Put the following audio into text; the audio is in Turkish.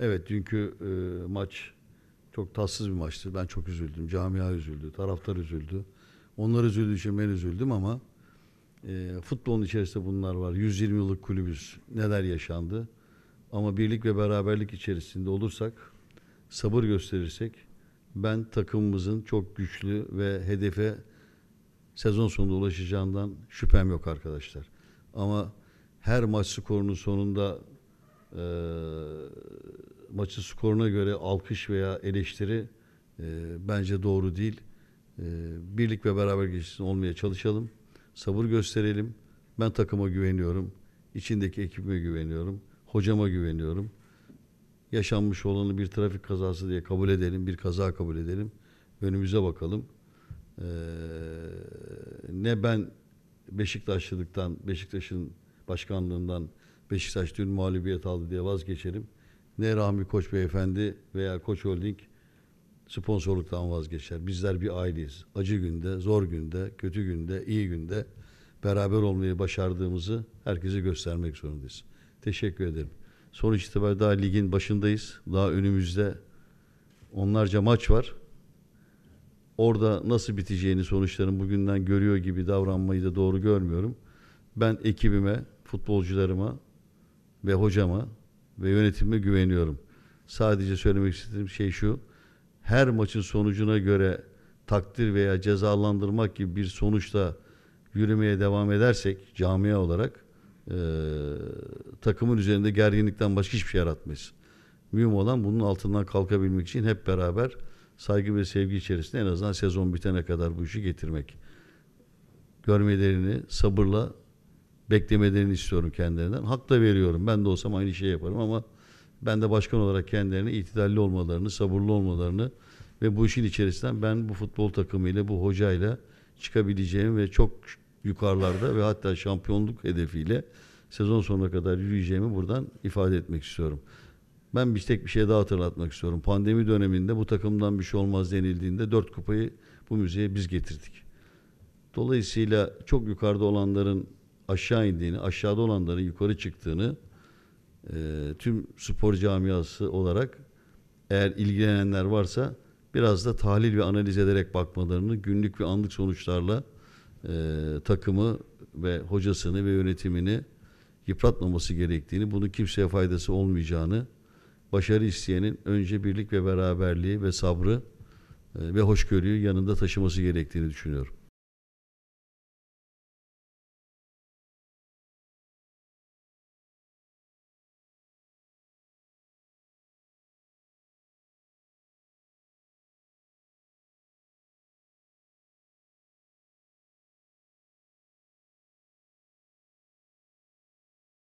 Evet dünkü e, maç çok tatsız bir maçtı. Ben çok üzüldüm. Camia üzüldü. Taraftar üzüldü. Onlar üzüldüğü için ben üzüldüm ama e, futbolun içerisinde bunlar var. 120 yıllık kulübüz. Neler yaşandı. Ama birlik ve beraberlik içerisinde olursak, sabır gösterirsek ben takımımızın çok güçlü ve hedefe sezon sonunda ulaşacağından şüphem yok arkadaşlar. Ama her maç skorunun sonunda e, maçın skoruna göre alkış veya eleştiri e, bence doğru değil. E, birlik ve beraber geçsin olmaya çalışalım. Sabır gösterelim. Ben takıma güveniyorum. İçindeki ekibime güveniyorum. Hocama güveniyorum. Yaşanmış olanı bir trafik kazası diye kabul edelim. Bir kaza kabul edelim. Önümüze bakalım. Ee, ne ben Beşiktaşlılıktan, Beşiktaş'ın başkanlığından Beşiktaş dün mağlubiyet aldı diye vazgeçerim ne Rahmi Koç Beyefendi veya Koç Holding sponsorluktan vazgeçer. Bizler bir aileyiz. Acı günde, zor günde, kötü günde, iyi günde beraber olmayı başardığımızı herkese göstermek zorundayız. Teşekkür ederim. Sonuç itibariyle daha ligin başındayız. Daha önümüzde onlarca maç var. Orada nasıl biteceğini sonuçların bugünden görüyor gibi davranmayı da doğru görmüyorum. Ben ekibime, futbolcularıma ve hocama ve yönetime güveniyorum. Sadece söylemek istediğim şey şu. Her maçın sonucuna göre takdir veya cezalandırmak gibi bir sonuçta yürümeye devam edersek camia olarak e, takımın üzerinde gerginlikten başka hiçbir şey yaratmayız. Mühim olan bunun altından kalkabilmek için hep beraber saygı ve sevgi içerisinde en azından sezon bitene kadar bu işi getirmek. Görmelerini sabırla beklemelerini istiyorum kendilerinden. Hak da veriyorum. Ben de olsam aynı şeyi yaparım ama ben de başkan olarak kendilerine itidalli olmalarını, sabırlı olmalarını ve bu işin içerisinden ben bu futbol takımıyla, bu hocayla çıkabileceğim ve çok yukarılarda ve hatta şampiyonluk hedefiyle sezon sonuna kadar yürüyeceğimi buradan ifade etmek istiyorum. Ben bir tek bir şey daha hatırlatmak istiyorum. Pandemi döneminde bu takımdan bir şey olmaz denildiğinde dört kupayı bu müzeye biz getirdik. Dolayısıyla çok yukarıda olanların aşağı indiğini, aşağıda olanların yukarı çıktığını e, tüm spor camiası olarak eğer ilgilenenler varsa biraz da tahlil ve analiz ederek bakmalarını, günlük ve anlık sonuçlarla e, takımı ve hocasını ve yönetimini yıpratmaması gerektiğini, bunu kimseye faydası olmayacağını, başarı isteyenin önce birlik ve beraberliği ve sabrı e, ve hoşgörüyü yanında taşıması gerektiğini düşünüyorum.